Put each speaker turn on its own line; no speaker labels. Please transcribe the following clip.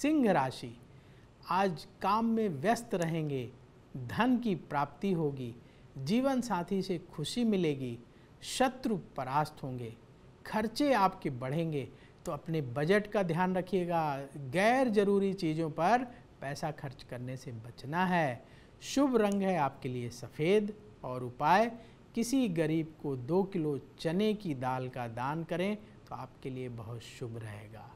सिंह राशि आज काम में व्यस्त रहेंगे धन की प्राप्ति होगी जीवन साथी से खुशी मिलेगी शत्रु परास्त होंगे खर्चे आपके बढ़ेंगे तो अपने बजट का ध्यान रखिएगा गैर जरूरी चीज़ों पर पैसा खर्च करने से बचना है शुभ रंग है आपके लिए सफ़ेद और उपाय किसी गरीब को दो किलो चने की दाल का दान करें तो आपके लिए बहुत शुभ रहेगा